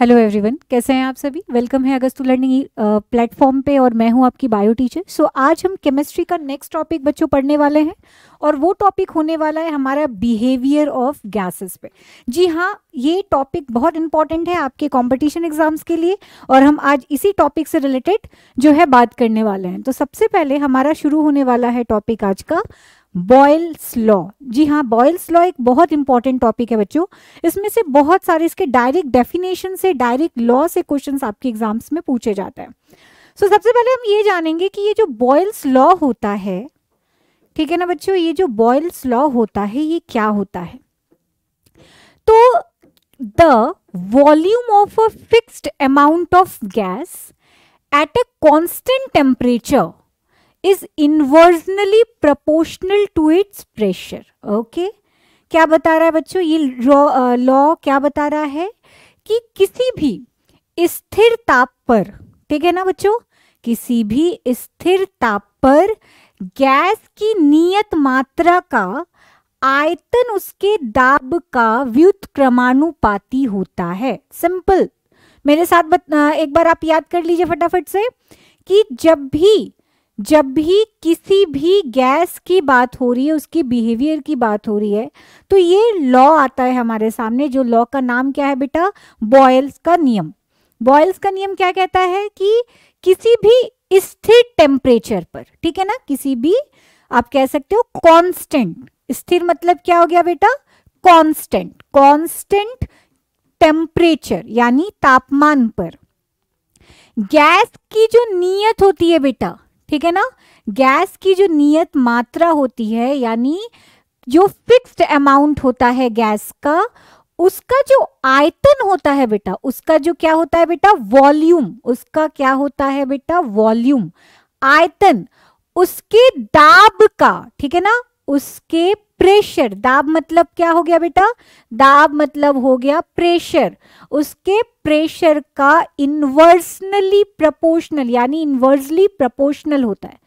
Hello everyone कैसे हैं आप सभी वेलकम है अगस्त लर्निंग प्लेटफॉर्म पे और मैं हूं आपकी बायो टीचर सो so, आज हम केमिस्ट्री का नेक्स्ट टॉपिक बच्चों पढ़ने वाले हैं और वो टॉपिक होने वाला है हमारा बिहेवियर ऑफ गैसेस पे जी हाँ ये टॉपिक बहुत इंपॉर्टेंट है आपके कॉम्पिटिशन एग्जाम्स के लिए और हम आज इसी टॉपिक से रिलेटेड जो है बात करने वाले हैं तो सबसे पहले हमारा शुरू होने वाला है टॉपिक आज का बॉयल्स लॉ जी हाँ बॉयल्स लॉ एक बहुत इंपॉर्टेंट टॉपिक है बच्चों इसमें से बहुत सारे इसके डायरेक्ट डेफिनेशन से डायरेक्ट लॉ से क्वेश्चंस आपके एग्जाम्स में पूछे जाते हैं सो so, सबसे पहले हम ये जानेंगे कि ये जो बॉयल्स लॉ होता है ठीक है ना बच्चों ये जो बॉयल्स लॉ होता है ये क्या होता है तो the volume of a fixed amount of gas at a constant temperature is inversely proportional to its pressure okay क्या बता रहा है बच्चों ये लॉ uh, क्या बता रहा है कि किसी भी स्थिर ताप पर ठीक है ना बच्चों किसी भी स्थिर ताप पर गैस की नियत मात्रा का आयतन उसके दाब का व्युत क्रमानुपाती होता है सिंपल मेरे साथ बत, uh, एक बार आप याद कर लीजिए फटाफट से कि जब भी जब भी किसी भी गैस की बात हो रही है उसकी बिहेवियर की बात हो रही है तो ये लॉ आता है हमारे सामने जो लॉ का नाम क्या है बेटा बॉयल्स का नियम बॉयल्स का नियम क्या कहता है कि किसी भी स्थिर टेम्परेचर पर ठीक है ना किसी भी आप कह सकते हो कांस्टेंट स्थिर मतलब क्या हो गया बेटा कांस्टेंट कांस्टेंट टेम्परेचर यानी तापमान पर गैस की जो नियत होती है बेटा ठीक है ना गैस की जो नियत मात्रा होती है यानी जो फिक्स्ड अमाउंट होता है गैस का उसका जो आयतन होता है बेटा उसका जो क्या होता है बेटा वॉल्यूम उसका क्या होता है बेटा वॉल्यूम आयतन उसके दाब का ठीक है ना उसके प्रेशर दाब मतलब क्या हो गया बेटा दाब मतलब हो गया प्रेशर उसके प्रेशर का इन्वर्सनली प्रपोर्शनल यानी इन्वर्सली प्रपोर्शनल होता है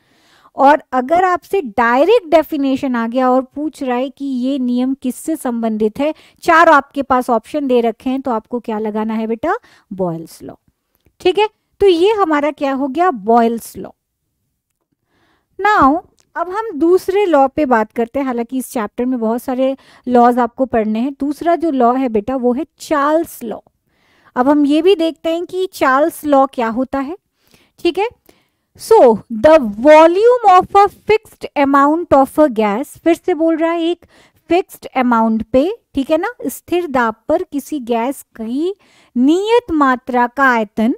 और अगर आपसे डायरेक्ट डेफिनेशन आ गया और पूछ रहा है कि ये नियम किससे संबंधित है चार आपके पास ऑप्शन दे रखे हैं तो आपको क्या लगाना है बेटा बॉयल्स लॉ ठीक है तो ये हमारा क्या हो गया बॉयल्स लॉ नाउ अब हम दूसरे लॉ पे बात करते हैं हालांकि इस चैप्टर में बहुत सारे लॉज आपको पढ़ने हैं दूसरा जो लॉ है बेटा वो है चार्ल्स लॉ अब हम ये भी देखते हैं कि चार्ल्स लॉ क्या होता है ठीक है so the volume of a fixed amount of a gas फिर से बोल रहा है एक फिक्स्ड अमाउंट पे ठीक है ना स्थिर दाब पर किसी गैस की नियत मात्रा का आयतन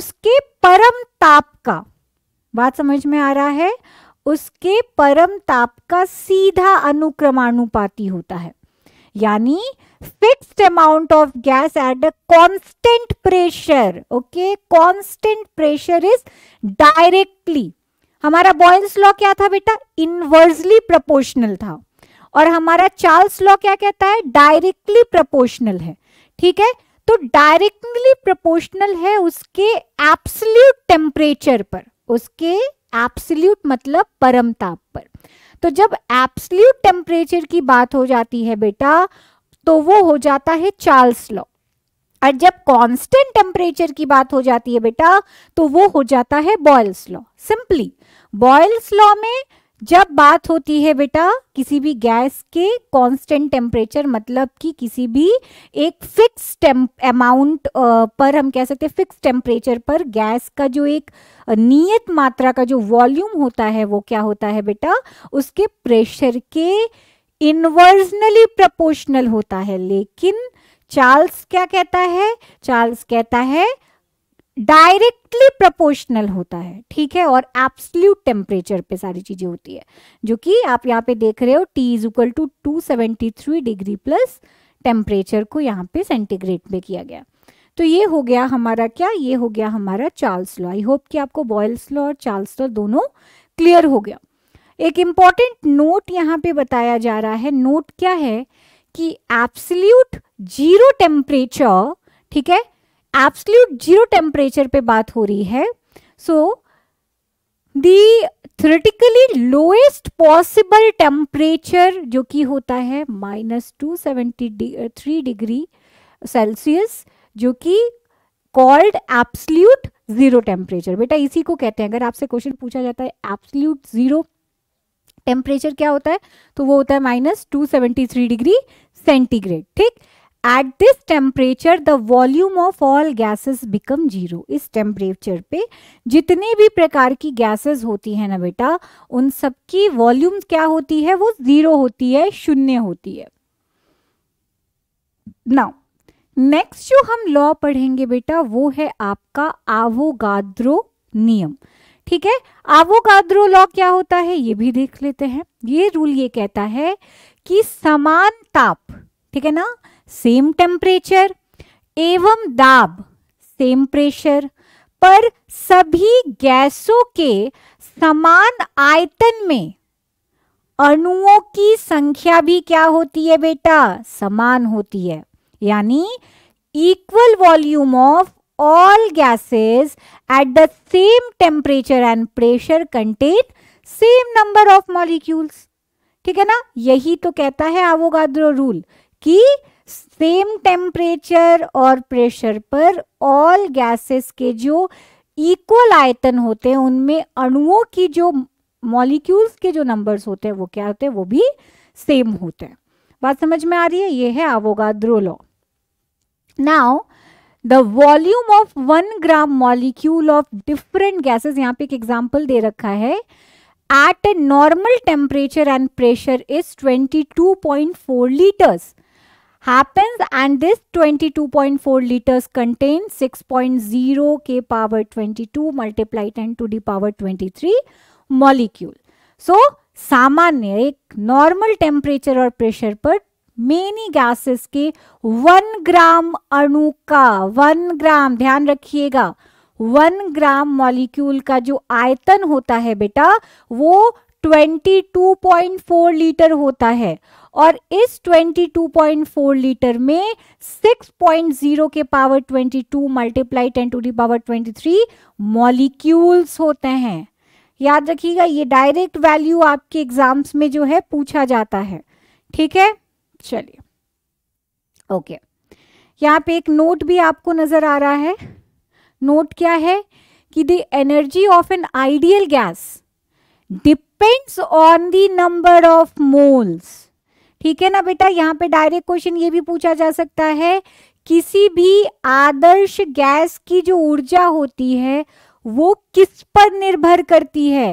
उसके परम ताप का बात समझ में आ रहा है उसके परम ताप का सीधा अनुक्रमानुपाती होता है यानी fixed amount of gas at a constant pressure okay constant pressure is directly हमारा बॉयल्स लॉ क्या था बेटा इनवर्सली प्रोपोर्शनल था और हमारा चार्ल्स लॉ क्या कहता है डायरेक्टली प्रोपोर्शनल है ठीक है तो डायरेक्टली प्रोपोर्शनल है उसके एप्सल्यूट टेम्परेचर पर उसके एप्सल्यूट मतलब परम ताप पर तो जब एप्सल्यूट टेम्परेचर की बात हो जाती है बेटा तो वो हो जाता है चार्ल्स लॉ और जब कांस्टेंट टेम्परेचर की बात हो जाती है बेटा तो वो हो जाता है Boyle's law simply Boyle's law में जब बात होती है बेटा किसी भी गैस के कांस्टेंट टेम्परेचर मतलब कि किसी भी एक फिक्स अमाउंट पर हम कह सकते हैं फिक्स टेम्परेचर पर गैस का जो एक नियत मात्रा का जो वॉल्यूम होता है वो क्या होता है बेटा उसके प्रेशर के इन्वर्जनली प्रपोर्शनल होता है लेकिन चार्ल्स क्या कहता है चार्ल्स कहता है डायरेक्टली प्रोपोर्शनल होता है ठीक है और एप्सल्यूट टेम्परेचर पे सारी चीजें होती है जो कि आप यहाँ पे देख रहे हो T is equal to three degree plus temperature को यहाँ पे सेंटीग्रेड में किया गया तो ये हो गया हमारा क्या ये हो गया हमारा चार्ल्स लॉ आई होप कि आपको बॉयल्स लॉ और चार्ल्स लॉ दोनों क्लियर हो गया एक इम्पॉर्टेंट नोट यहाँ पे बताया जा रहा है नोट क्या है कि एप्सल्यूट जीरो टेम्परेचर ठीक है एब्सल्यूट जीरो टेम्परेचर पे बात हो रही है so the theoretically lowest possible temperature जो कि होता है minus two seventy three degree Celsius जो कि कॉल्ड एब्सल्यूट जीरो टेम्परेचर बेटा इसी को कहते हैं अगर आपसे क्वेश्चन पूछा जाता है एब्सल्यूट जीरो टेम्परेचर क्या होता है तो वो होता है minus two seventy three degree centigrade ठीक at this temperature the volume of all gases become zero इस टेम्परेचर पे जितने भी प्रकार की गैसेस होती हैं ना बेटा उन सबकी वॉल्यूम क्या होती है वो जीरो होती है शून्य होती है नाउ नेक्स्ट जो हम लॉ पढ़ेंगे बेटा वो है आपका आवोगाद्रो नियम ठीक है आवोगाद्रो लॉ क्या होता है ये भी देख लेते हैं ये रूल ये कहता है कि समान ताप ठीक है ना सेम टेम्परेचर एवं दाब सेम प्रेशर पर सभी गैसों के समान आयतन में अणुओं की संख्या भी क्या होती है बेटा समान होती है यानी equal volume of all gases at the same temperature and pressure contain same number of molecules ठीक है ना यही तो कहता है आवोगाद्रो रूल कि सेम टेम्परेचर और प्रेशर पर ऑल गैसेस के जो इक्वल आयतन होते हैं उनमें अणुओं की जो मॉलिक्यूल्स के जो नंबर्स होते हैं वो क्या होते हैं वो भी सेम होते हैं बात समझ में आ रही है ये है आवोगा law now the volume of one gram molecule of different gases यहाँ पे एक एग्जाम्पल दे रखा है at a normal temperature and pressure is twenty two point four litres happens and this 22.4 liters contains 6.0 k power 22 multiplied 10 to the power 23 molecule. So, सामान्य एक normal temperature और pressure पर मेनी गैसेस के one gram अणु का one gram ध्यान रखिएगा one gram molecule का जो आयतन होता है बेटा वो 22.4 लीटर होता है और इस 22.4 लीटर में 6.0 के power 22 multiply ten to the power 23 molecules होते हैं याद रखिएगा ये डायरेक्ट वैल्यू आपके एग्जाम्स में जो है पूछा जाता है ठीक है चलिए ओके यहाँ पे एक नोट भी आपको नजर आ रहा है नोट क्या है कि the energy of an ideal gas depends on the number of moles ठीक है ना बेटा यहाँ पे डायरेक्ट क्वेश्चन ये भी पूछा जा सकता है किसी भी आदर्श गैस की जो ऊर्जा होती है वो किस पर निर्भर करती है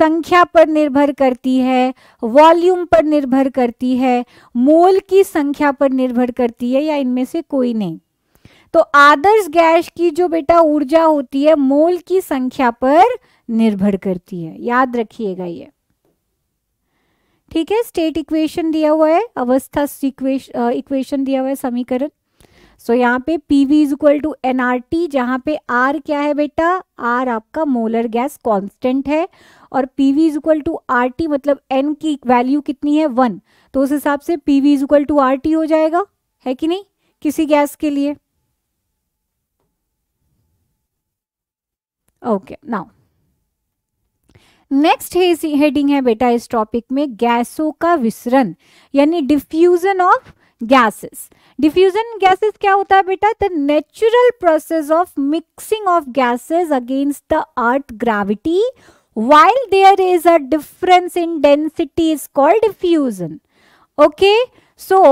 संख्या पर निर्भर करती है वॉल्यूम पर निर्भर करती है मोल की संख्या पर निर्भर करती है या इनमें से कोई नहीं तो आदर्श गैस की जो बेटा ऊर्जा होती है मोल की संख्या पर निर्भर करती है याद रखिएगा ये ठीक है स्टेट इक्वेशन दिया हुआ है अवस्था इक्वेशन दिया हुआ है समीकरण सो so, यहाँ पे P V is equal to N R T जहाँ पे आर क्या है बेटा आर आपका मोलर गैस कांस्टेंट है और P V is equal to R T मतलब एन की वैल्यू कितनी है वन तो उस हिसाब से P V is equal to R T हो जाएगा है कि नहीं किसी गैस के लिए okay okay, now next heading है बेटा इस टॉपिक में गैसों का विसरण यानी diffusion of gases diffusion gases क्या होता है बेटा the natural process of mixing of gases against the earth gravity while there is a difference in density is called diffusion okay so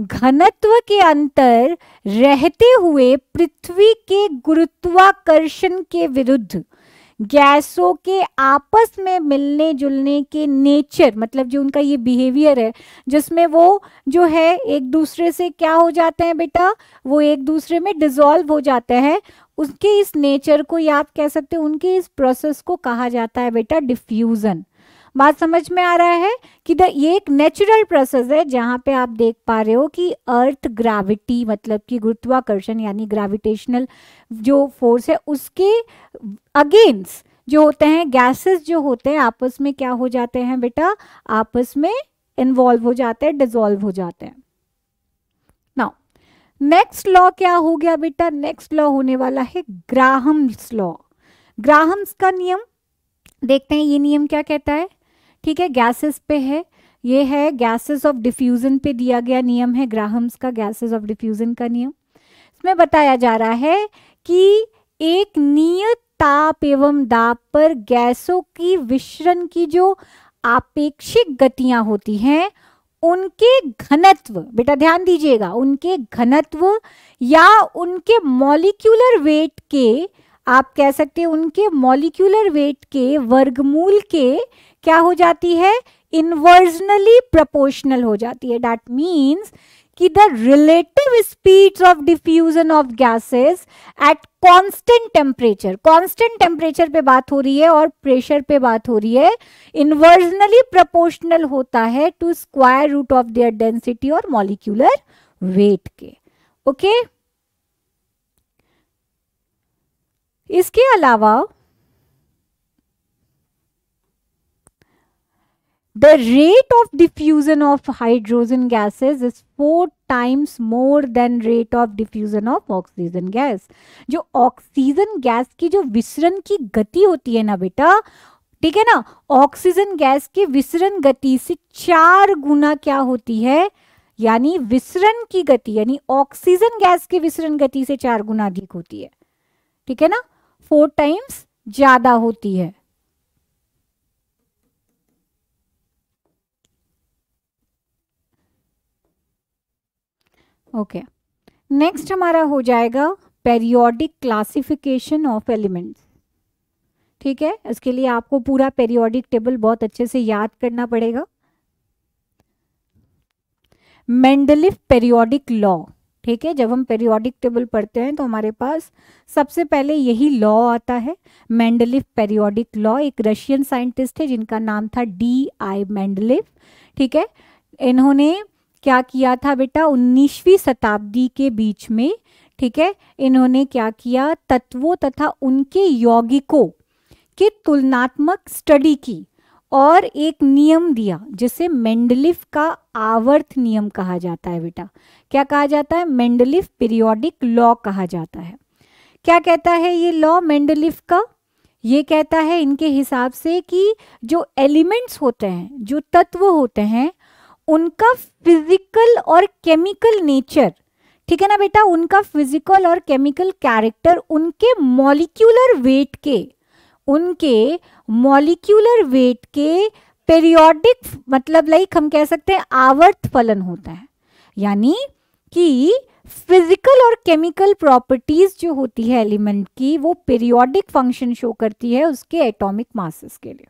घनत्व के अंतर रहते हुए पृथ्वी के गुरुत्वाकर्षण के विरुद्ध गैसों के आपस में मिलने जुलने के नेचर मतलब जो उनका ये बिहेवियर है जिसमें वो जो है एक दूसरे से क्या हो जाते हैं बेटा वो एक दूसरे में डिजोल्व हो जाते हैं उसके इस नेचर को या आप कह सकते हो उनके इस प्रोसेस को कहा जाता है बेटा डिफ्यूज़न बात समझ में आ रहा है कि द ये एक नेचुरल प्रोसेस है जहाँ पे आप देख पा रहे हो कि अर्थ ग्राविटी मतलब कि गुरुत्वाकर्षण यानी ग्रेविटेशनल जो फोर्स है उसके अगेंस्ट जो होते हैं गैसेस जो होते हैं आपस में क्या हो जाते हैं बेटा आपस में इन्वॉल्व हो जाते हैं डिजोल्व हो जाते हैं नाउ नेक्स्ट लॉ क्या हो गया बेटा नेक्स्ट लॉ होने वाला है ग्राहम्स लॉ ग्राहम्स का नियम देखते हैं ये नियम क्या कहता है ठीक है गैसेस पे है ये है गैसेस ऑफ डिफ्यूजन पे दिया गया नियम है ग्राहम्स का गैसेस ऑफ डिफ्यूजन का नियम इसमें बताया जा रहा है कि एक नियत ताप एवं दाप पर गैसों की विश्रण की जो आपेक्षिक गतियां होती हैं उनके घनत्व बेटा ध्यान दीजिएगा उनके घनत्व या उनके मॉलिक्यूलर वेट के आप कह सकते हैं उनके मॉलिक्यूलर वेट के वर्गमूल के क्या हो जाती है इनवर्जनली प्रपोर्शनल हो जाती है डैट मीन्स कि the relative speeds of diffusion of gases at constant temperature constant temperature पे बात हो रही है और प्रेशर पे बात हो रही है इनवर्जनली प्रपोर्शनल होता है to square root of their density और मॉलिक्यूलर वेट के ओके okay? इसके अलावा the rate of diffusion of hydrogen gases is four times more than rate of diffusion of oxygen gas जो ऑक्सीजन गैस की जो विसरण की गति होती है ना बेटा ठीक है ना ऑक्सीजन गैस की विसरण गति से चार गुना क्या होती है यानी विसरण की गति यानी ऑक्सीजन गैस की विसरण गति से चार गुना अधिक होती है ठीक है ना फोर टाइम्स ज़्यादा होती है ओके okay. नेक्स्ट हमारा हो जाएगा पेरियोडिक क्लासिफिकेशन ऑफ एलिमेंट्स ठीक है इसके लिए आपको पूरा पेरियोडिक टेबल बहुत अच्छे से याद करना पड़ेगा मेंडलिफ पेरियोडिक लॉ ठीक है जब हम पेरियोडिक टेबल पढ़ते हैं तो हमारे पास सबसे पहले यही लॉ आता है मैंडलिफ पेरियोडिक लॉ एक रशियन साइंटिस्ट है जिनका नाम था डी आई मैंडलिफ ठीक है इन्होंने क्या किया था बेटा 19वीं शताब्दी के बीच में ठीक है इन्होंने क्या किया तत्वों तथा उनके यौगिकों के तुलनात्मक स्टडी की और एक नियम दिया जिसे मेंडलिफ का आवर्त नियम कहा जाता है बेटा क्या कहा जाता है मेंडलिफ पीरियोडिक लॉ कहा जाता है क्या कहता है ये लॉ मेंडलिफ का ये कहता है इनके हिसाब से कि जो एलिमेंट्स होते हैं जो तत्व होते हैं उनका फिजिकल और केमिकल नेचर ठीक है ना बेटा उनका फिजिकल और केमिकल कैरेक्टर उनके मॉलिक्यूलर वेट के उनके मॉलिक्यूलर वेट के पेरियोडिक मतलब लाइक हम कह सकते हैं आवर्त फलन होता है यानी कि फिजिकल और केमिकल प्रॉपर्टीज जो होती है एलिमेंट की वो पेरियोडिक फंक्शन शो करती है उसके एटॉमिक मासेस के लिए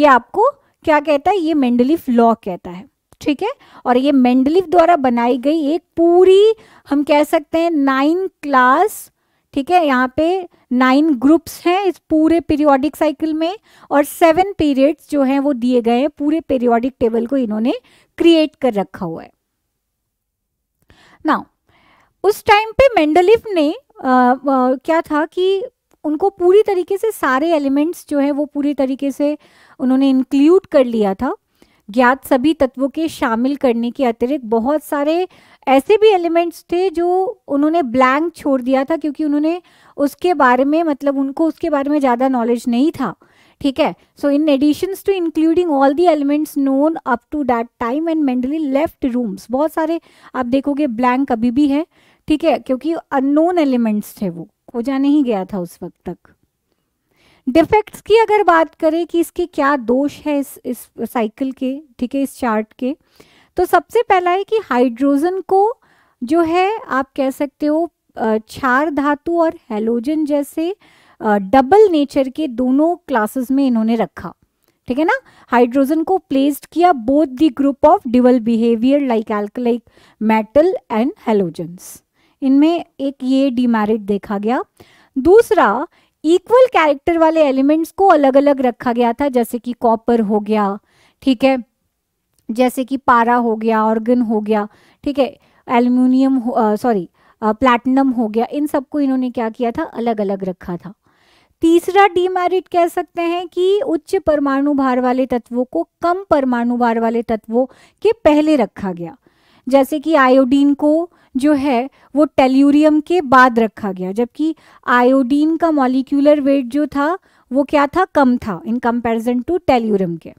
ये आपको क्या कहता है ये मेंडलिफ लॉ कहता है ठीक है और ये मेंडलिफ द्वारा बनाई गई एक पूरी हम कह सकते हैं नाइन क्लास ठीक है यहाँ पे नाइन ग्रुप्स हैं इस पूरे पीरियोडिक साइकिल में और सेवन पीरियड्स जो हैं वो दिए गए हैं पूरे पीरियोडिक टेबल को इन्होंने क्रिएट कर रखा हुआ है नाउ उस टाइम पे मेंडलिफ ने आ, आ, क्या था कि उनको पूरी तरीके से सारे एलिमेंट्स जो है वो पूरी तरीके से उन्होंने इंक्लूड कर लिया था ज्ञात सभी तत्वों के शामिल करने के अतिरिक्त बहुत सारे ऐसे भी एलिमेंट्स थे जो उन्होंने ब्लैंक छोड़ दिया था क्योंकि उन्होंने उसके बारे में मतलब उनको उसके बारे में ज़्यादा नॉलेज नहीं था ठीक है so in additions to including all the elements known up to that time and Mendeleev left rooms बहुत सारे आप देखोगे ब्लैंक अभी भी है ठीक है क्योंकि अननोन एलिमेंट्स थे वो खोजा नहीं गया था उस वक्त तक डिफेक्ट्स की अगर बात करें कि इसके क्या दोष है इस इस साइकिल के ठीक है इस चार्ट के तो सबसे पहला है कि हाइड्रोजन को जो है आप कह सकते हो क्षार धातु और हेलोजन जैसे डबल नेचर के दोनों क्लासेस में इन्होंने रखा ठीक है ना हाइड्रोजन को प्लेस्ड किया both the group of dual behaviour like alkali metal and halogens इनमें एक ये डिमेरिट देखा गया दूसरा इक्वल कैरेक्टर वाले एलिमेंट्स को अलग अलग रखा गया था जैसे कि कॉपर हो गया ठीक है जैसे कि पारा हो गया ऑर्गन हो गया ठीक है एल्यूमिनियम सॉरी प्लैटिनम हो गया इन सबको इन्होंने क्या किया था अलग अलग रखा था तीसरा डीमेरिट कह सकते हैं कि उच्च परमाणु भार वाले तत्वों को कम परमाणु भार वाले तत्वों के पहले रखा गया जैसे कि आयोडीन को जो है वो टेल्यूरियम के बाद रखा गया जबकि आयोडीन का मॉलिक्यूलर वेट जो था वो क्या था कम था इन कंपैरिजन टू टेल्यूरियम के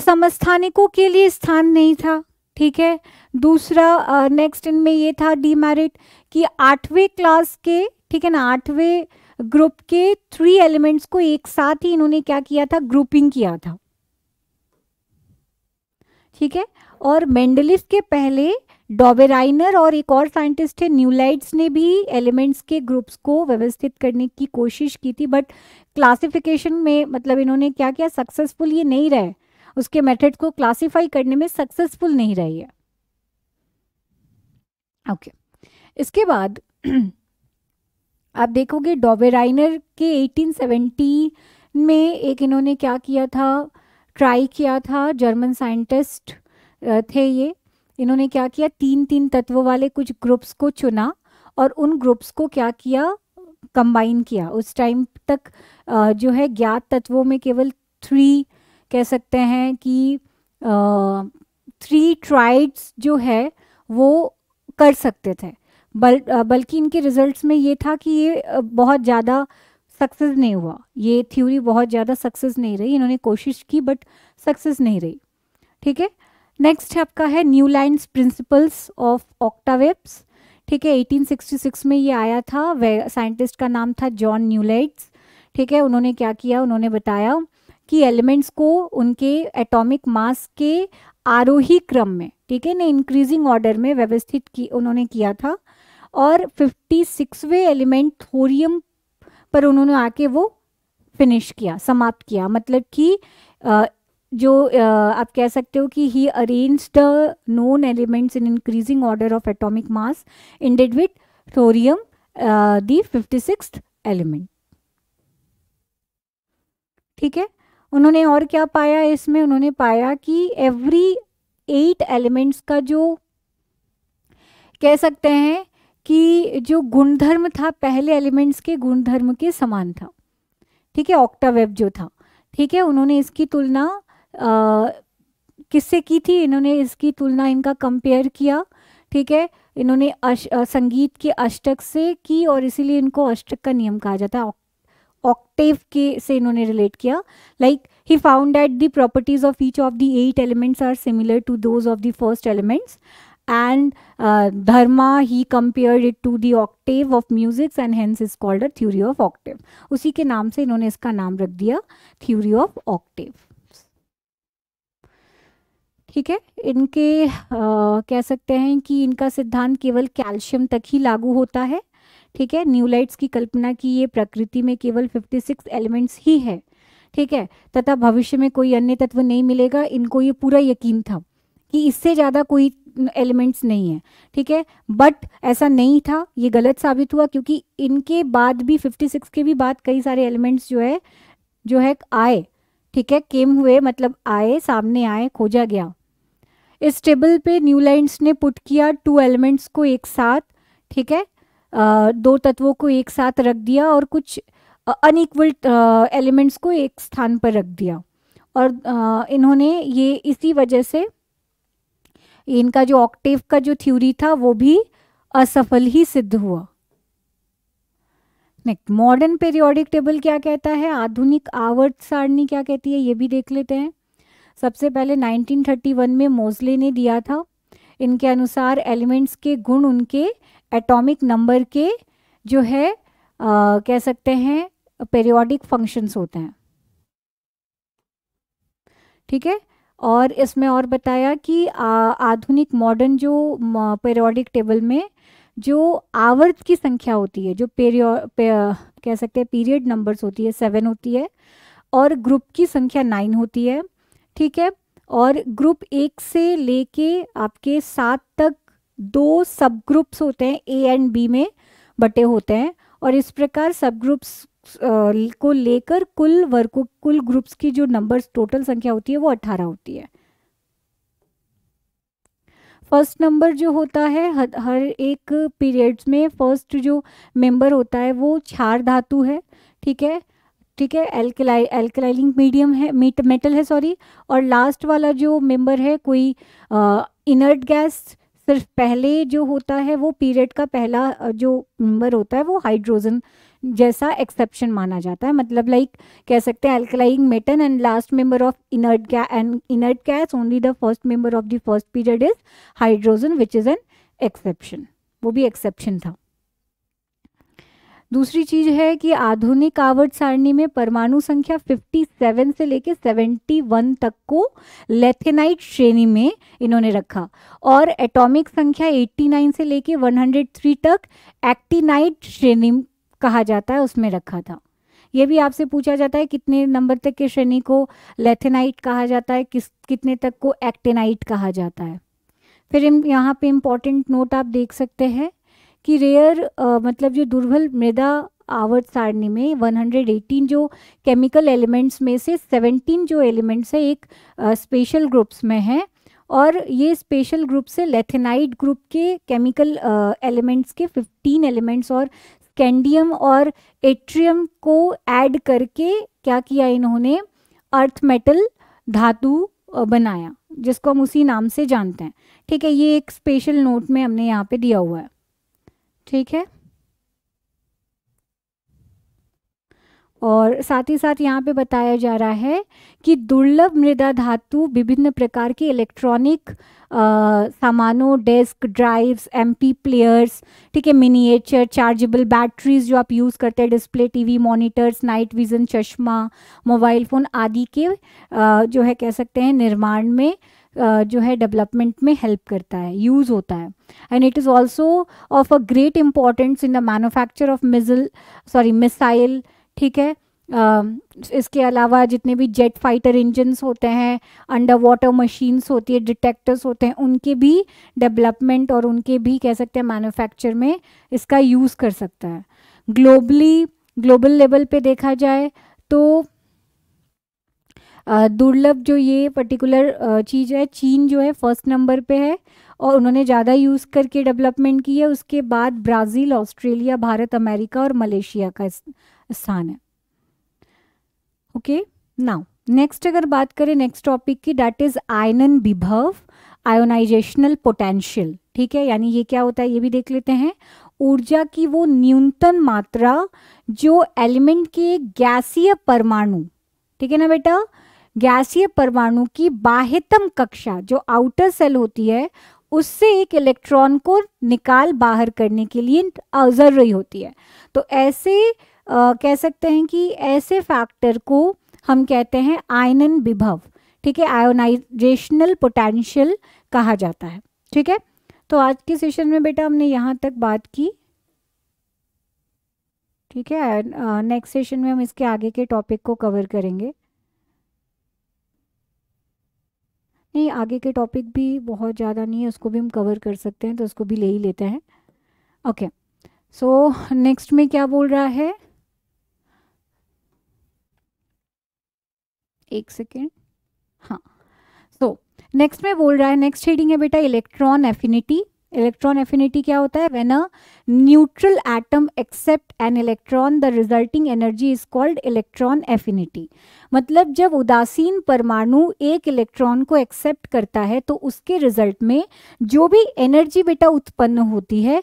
समस्थानिकों के लिए स्थान नहीं था ठीक है दूसरा नेक्स्ट इनमें ये था डीमेरिट कि आठवें क्लास के ठीक है ना आठवें ग्रुप के थ्री एलिमेंट्स को एक साथ ही इन्होंने क्या किया था ग्रुपिंग किया था ठीक है और मेंडलिफ के पहले डॉबेराइनर और एक और साइंटिस्ट है न्यूलाइट्स ने भी एलिमेंट्स के ग्रुप्स को व्यवस्थित करने की कोशिश की थी बट क्लासिफिकेशन में मतलब इन्होंने क्या किया सक्सेसफुल ये नहीं रहे उसके मेथड को क्लासिफाई करने में सक्सेसफुल नहीं रही है ओके okay. इसके बाद आप देखोगे डॉबेराइनर के 1870 में एक इन्होंने क्या किया था ट्राई किया था जर्मन साइंटिस्ट थे ये इन्होंने क्या किया तीन तीन तत्वों वाले कुछ ग्रुप्स को चुना और उन ग्रुप्स को क्या किया कंबाइन किया उस टाइम तक जो है ज्ञात तत्वों में केवल थ्री कह सकते हैं कि थ्री ट्राइड्स जो है वो कर सकते थे बल बल्कि इनके रिजल्ट्स में ये था कि ये बहुत ज़्यादा सक्सेस नहीं हुआ ये थ्योरी बहुत ज़्यादा सक्सेस नहीं रही इन्होंने कोशिश की बट सक्सेस नहीं रही ठीक है नेक्स्ट है आपका है Newlands principles of octaves ठीक है 1866 में ये आया था साइंटिस्ट का नाम था जॉन न्यूलाइट्स ठीक है उन्होंने क्या किया उन्होंने बताया कि एलिमेंट्स को उनके एटॉमिक मास के आरोही क्रम में ठीक है ना इंक्रीजिंग ऑर्डर में व्यवस्थित की उन्होंने किया था और फिफ्टी सिक्सवें एलिमेंट थोरियम पर उन्होंने आके वो फिनिश किया समाप्त किया मतलब कि जो आप कह सकते हो कि he arrange the known elements in increasing order of atomic mass ended with thorium the fifty six element ठीक है उन्होंने और क्या पाया इसमें उन्होंने पाया कि एवरी एट एलिमेंट्स का जो कह सकते हैं कि जो गुणधर्म था पहले एलिमेंट्स के गुणधर्म के समान था ठीक है ऑक्टावेब जो था ठीक है उन्होंने इसकी तुलना किससे की थी इन्होंने इसकी तुलना इनका कंपेयर किया ठीक है इन्होंने संगीत के अष्टक से की और इसीलिए इनको अष्टक का नियम कहा जाता है ऑक्टेव के से इन्होंने रिलेट किया like he found that the properties of each of the eight elements are similar to those of the first elements and धर्मा he he it to uh, to the of musics and hence is called a theory of of उसी के नाम से इन्होंने इसका नाम रख दिया थ्यूरी ऑफ ऑक्टिव ठीक है इनके आ, कह सकते हैं कि इनका सिद्धांत केवल कैल्शियम तक ही लागू होता है ठीक है न्यूलाइट्स की कल्पना की ये प्रकृति में केवल 56 एलिमेंट्स ही है ठीक है तथा भविष्य में कोई अन्य तत्व नहीं मिलेगा इनको ये पूरा यकीन था कि इससे ज़्यादा कोई एलिमेंट्स नहीं है ठीक है बट ऐसा नहीं था ये गलत साबित हुआ क्योंकि इनके बाद भी 56 के भी बाद कई सारे एलिमेंट्स जो है जो है आए ठीक है केम हुए मतलब आए सामने आए खोजा गया इस टेबल पे न्यू लाइन्स ने पुट किया टू एलिमेंट्स को एक साथ ठीक है आ, दो तत्वों को एक साथ रख दिया और कुछ अनइक्वल एलिमेंट्स को एक स्थान पर रख दिया और आ, इन्होंने ये इसी वजह से इनका जो ऑक्टेव का जो थ्योरी था वो भी असफल ही सिद्ध हुआ नेक्स्ट मॉडर्न पेरियोडिक टेबल क्या कहता है आधुनिक आवर्त सारणी क्या कहती है ये भी देख लेते हैं सबसे पहले 1931 में मोजले ने दिया था इनके अनुसार एलिमेंट्स के गुण उनके एटॉमिक नंबर के जो है आ, कह सकते हैं पेरियोडिक फंक्शंस होते हैं ठीक है और इसमें और बताया कि आधुनिक मॉडर्न जो पेरियोडिक टेबल में जो आवर्त की संख्या होती है जो पेरियो पे, कह सकते हैं पीरियड नंबर्स होती है सेवन होती है और ग्रुप की संख्या नाइन होती है ठीक है और ग्रुप एक से लेके आपके सात तक दो सब ग्रुप्स होते हैं ए एंड बी में बटे होते हैं और इस प्रकार सब ग्रुप्स को लेकर कुल वर्गों कुल ग्रुप्स की जो नंबर्स टोटल संख्या होती है वो अट्ठारह होती है फर्स्ट नंबर जो होता है हर एक पीरियड्स में फर्स्ट जो मेंबर होता है वो क्षार धातु है ठीक है ठीक है एल्कलाई एल्कलाइलिंग मीडियम है मीट मेटल है सॉरी और लास्ट वाला जो मेंबर है कोई इनर्ट गैस सिर्फ पहले जो होता है वो पीरियड का पहला जो मेंबर होता है वो हाइड्रोजन जैसा एक्सेप्शन माना जाता है मतलब लाइक like, कह सकते हैं alkaline metal and last member of inert gas and inert gas only the first member of the first period is hydrogen which is an exception वो भी एक्सेप्शन था दूसरी चीज है कि आधुनिक आवर्त सारणी में परमाणु संख्या 57 से लेकर 71 तक को लेथेनाइट श्रेणी में इन्होंने रखा और एटॉमिक संख्या 89 से लेकर 103 तक एक्टिनाइट श्रेणी कहा जाता है उसमें रखा था ये भी आपसे पूछा जाता है कितने नंबर तक के श्रेणी को लेथेनाइट कहा जाता है किस कितने तक को एक्टेनाइट कहा जाता है फिर यहाँ पे इम्पॉर्टेंट नोट आप देख सकते हैं कि रेयर मतलब जो दुर्बल मृदा आवर्त सारणी में 118 जो केमिकल एलिमेंट्स में से 17 जो एलिमेंट्स है एक स्पेशल ग्रुप्स में है और ये स्पेशल ग्रुप से लेथेनाइट ग्रुप के केमिकल एलिमेंट्स के 15 एलिमेंट्स और स्कैंडियम और एट्रियम को ऐड करके क्या किया इन्होंने अर्थ मेटल धातु बनाया जिसको हम उसी नाम से जानते हैं ठीक है ये एक स्पेशल नोट में हमने यहाँ पे दिया हुआ है ठीक है और साथ ही साथ यहाँ पे बताया जा रहा है कि दुर्लभ मृदा धातु विभिन्न प्रकार के इलेक्ट्रॉनिक सामानों डेस्क ड्राइव्स एमपी प्लेयर्स ठीक है मिनिएचर चार्जेबल बैटरीज जो आप यूज़ करते हैं display TV monitors night vision चश्मा मोबाइल फ़ोन आदि के आ, जो है कह सकते हैं निर्माण में जो है डेवलपमेंट में हेल्प करता है यूज़ होता है and it is also of a great importance in the manufacture of missile sorry missile ठीक है Uh, इसके अलावा जितने भी जेट फाइटर इंजन्स होते हैं अंडर वाटर मशीन्स होती है डिटेक्टर्स होते हैं उनके भी डेवलपमेंट और उनके भी कह सकते हैं मैन्युफैक्चर में इसका यूज़ कर सकता है ग्लोबली ग्लोबल लेवल पे देखा जाए तो दुर्लभ जो ये पर्टिकुलर चीज़ है चीन जो है फर्स्ट नंबर पे है और उन्होंने ज़्यादा यूज़ करके डेवलपमेंट की है उसके बाद ब्राज़ील ऑस्ट्रेलिया भारत अमेरिका और मलेशिया का स्थान है ओके नाउ नेक्स्ट अगर बात करें नेक्स्ट टॉपिक की डैट इज़ आयनन विभव आयोनाइजेशनल पोटेंशियल ठीक है यानी ये क्या होता है ये भी देख लेते हैं ऊर्जा की वो न्यूनतम मात्रा जो एलिमेंट के गैसीय परमाणु ठीक है ना बेटा गैसीय परमाणु की बाह्यतम कक्षा जो आउटर सेल होती है उससे एक इलेक्ट्रॉन को निकाल बाहर करने के लिए जरूरी होती है तो ऐसे आ, कह सकते हैं कि ऐसे फैक्टर को हम कहते हैं आयनन विभव ठीक है आयोनाइजेशनल पोटेंशियल कहा जाता है ठीक है तो आज के सेशन में बेटा हमने यहाँ तक बात की ठीक है नेक्स्ट सेशन में हम इसके आगे के टॉपिक को कवर करेंगे नहीं आगे के टॉपिक भी बहुत ज़्यादा नहीं है उसको भी हम कवर कर सकते हैं तो उसको भी ले ही लेते हैं ओके सो नेक्स्ट में क्या बोल रहा है एक सेकेंड हाँ सो so, नेक्स्ट में बोल रहा है नेक्स्ट हेडिंग है बेटा इलेक्ट्रॉन एफिनिटी इलेक्ट्रॉन एफिनिटी क्या होता है when a neutral atom accept an electron the resulting energy is called electron affinity मतलब जब उदासीन परमाणु एक इलेक्ट्रॉन को एक्सेप्ट करता है तो उसके रिजल्ट में जो भी एनर्जी बेटा उत्पन्न होती है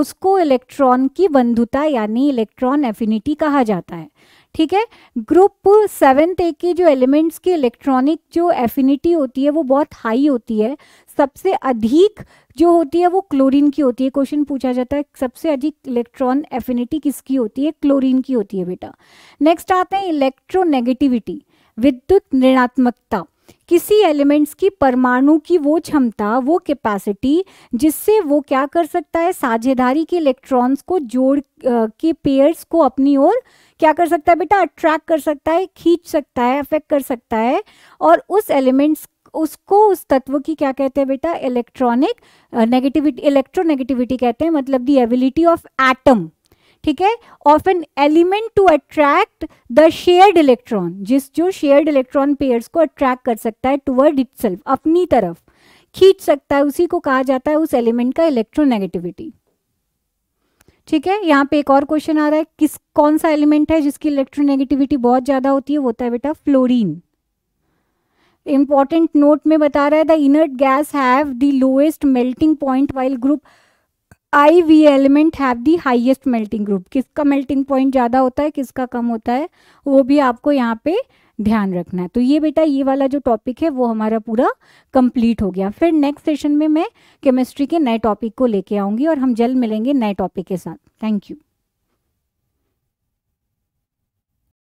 उसको इलेक्ट्रॉन की बंधुता यानी इलेक्ट्रॉन एफिनिटी कहा जाता है ठीक है ग्रुप सेवेंथ ए के जो एलिमेंट्स की इलेक्ट्रॉनिक जो एफिनिटी होती है वो बहुत हाई होती है सबसे अधिक जो होती है वो क्लोरीन की होती है क्वेश्चन पूछा जाता है सबसे अधिक इलेक्ट्रॉन एफिनिटी किसकी होती है क्लोरीन की होती है बेटा नेक्स्ट आते हैं इलेक्ट्रोनेगेटिविटी विद्युत ऋणात्मकता किसी एलिमेंट्स की परमाणु की वो क्षमता वो कैपेसिटी जिससे वो क्या कर सकता है साझेदारी के इलेक्ट्रॉन्स को जोड़ के पेयर्स को अपनी ओर क्या कर सकता है बेटा अट्रैक्ट कर सकता है खींच सकता है अफेक्ट कर सकता है और उस एलिमेंट्स उसको उस तत्व की क्या कहते हैं बेटा इलेक्ट्रॉनिक नेगेटिविटी इलेक्ट्रोनेगेटिविटी कहते हैं मतलब दी एबिलिटी ऑफ एटम ठीक है of an element to attract the shared electron जिस जो शेयर्ड इलेक्ट्रॉन पेयर्स को अट्रैक्ट कर सकता है टूवर्ड इट अपनी तरफ खींच सकता है उसी को कहा जाता है उस एलिमेंट का इलेक्ट्रोनेगेटिविटी ठीक है यहाँ पे एक और क्वेश्चन आ रहा है किस कौन सा एलिमेंट है जिसकी इलेक्ट्रोनेगेटिविटी बहुत ज़्यादा होती है वो होता है बेटा फ्लोरीन इंपॉर्टेंट नोट में बता रहा है the inert gas have the lowest melting point while group I V element have the highest melting group किसका मेल्टिंग पॉइंट ज़्यादा होता है किसका कम होता है वो भी आपको यहाँ पे ध्यान रखना है तो ये बेटा ये वाला जो टॉपिक है वो हमारा पूरा कंप्लीट हो गया फिर नेक्स्ट सेशन में मैं केमिस्ट्री के नए टॉपिक को लेके आऊँगी और हम जल्द मिलेंगे नए टॉपिक के साथ थैंक यू